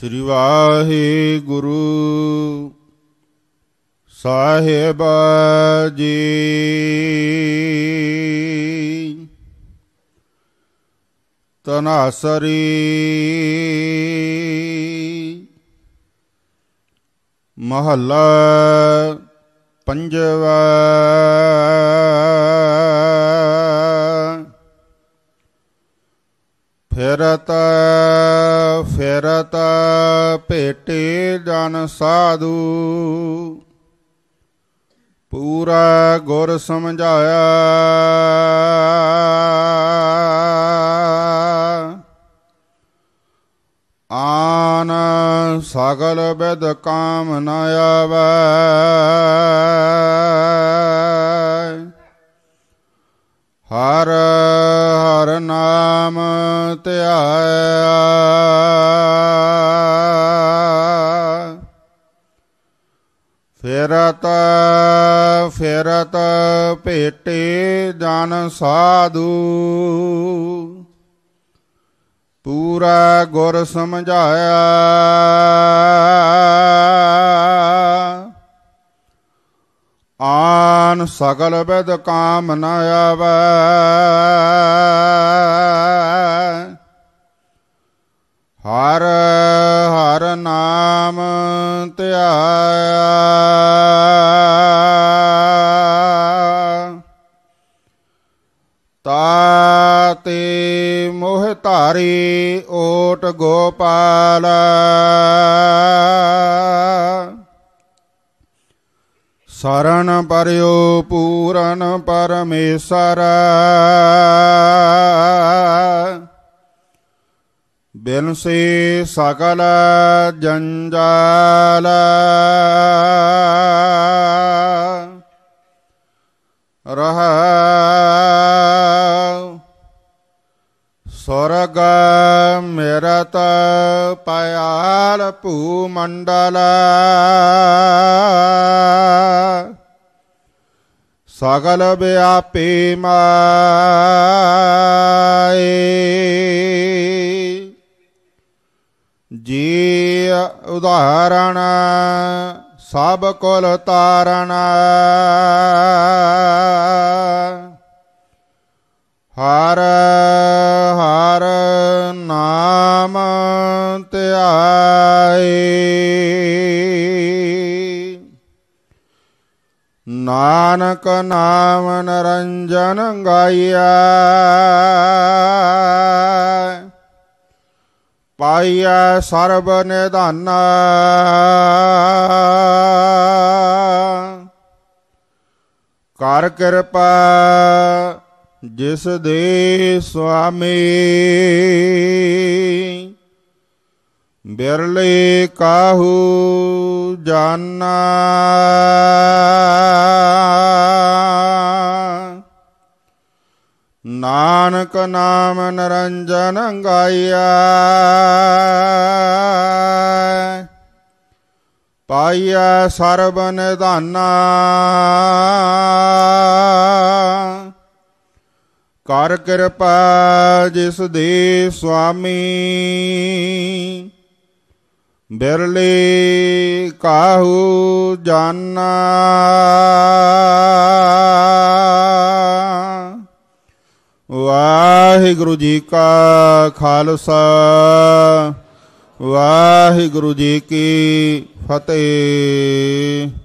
ਸ੍ਰੀ ਗੁਰੂ ਸਾਹਿਬ ਜੀ ਤਨਾਸਰੀ ਮਹੱਲਾ 5 ਫਿਰਤਾ ਫਿਰਤ ਭੇਟੇ ਜਨ ਸਾਧੂ ਪੂਰਾ ਗੁਰ ਸਮਝਾਇਆ ਆਨ ਸਗਲ ਬਿਦ ਕਾਮ ਨ ਆਵੈ ਹਰ ਨਾਮ ਧਿਆਇਆ ਫਿਰਤ ਫਿਰਤ ਭੇਟੇ ਜਨ ਸਾਧੂ ਪੂਰਾ ਗੁਰ ਸਮਝਾਇਆ ਮਨ ਸਗਲ ਬਿਦ ਕਾਮ ਨ ਆਵੈ ਹਰ ਹਰ ਨਾਮ ਧਿਆਇਆ ਤਾਤੇ ਮੋਹ ਧਾਰੀ ਓਟ ਗੋਪਾਲਾ ਸਰਨ ਪਰਿਓ ਪੂਰਨ ਪਰਮੇਸ਼ਰ ਬਿਨਸੀ ਸਕਲ ਜੰਜਾਲ ਰਹਾ ਸੁਰਗ ਮਿਰਤ ਪਿਆਲ ਭੂ ਮੰਡਲ ਸਗਲ ਬਿਆਪੀ ਮਾਏ ਜੀ ਉਦਾਹਰਣ ਸਭ ਕੋਲ ਤਾਰਨ ਹਰ ਹਰ ਨਾਮ ਧਿਆਏ ਨਾਨਕ ਨਾਮ ਨਰੰਜਨ ਗਾਇਆ ਪਾਈਐ ਸਰਬ ਨਿਧਾਨ ਕਰ ਕਿਰਪਾ ਜਿਸ ਦੇ ਸੁਆਮੀ ਬਿਰਲੇ ਕਾਹੂ ਜਾਨਾ ਨਾਨਕ ਨਾਮ ਨਰੰਜਨ ਗਾਇਆ ਪਾਇਆ ਸਰਬ ਨਿਧਾਨਾ ਕਰ ਕਿਰਪਾ ਜਿਸ ਦੇ ਸੁਆਮੀ ਬਿਰਲੇ ਕਾਹੂ ਜਾਨਾ ਵਾਹਿਗੁਰੂ ਜੀ ਕਾ ਖਾਲਸਾ ਵਾਹਿਗੁਰੂ ਜੀ ਕੀ ਫਤਿਹ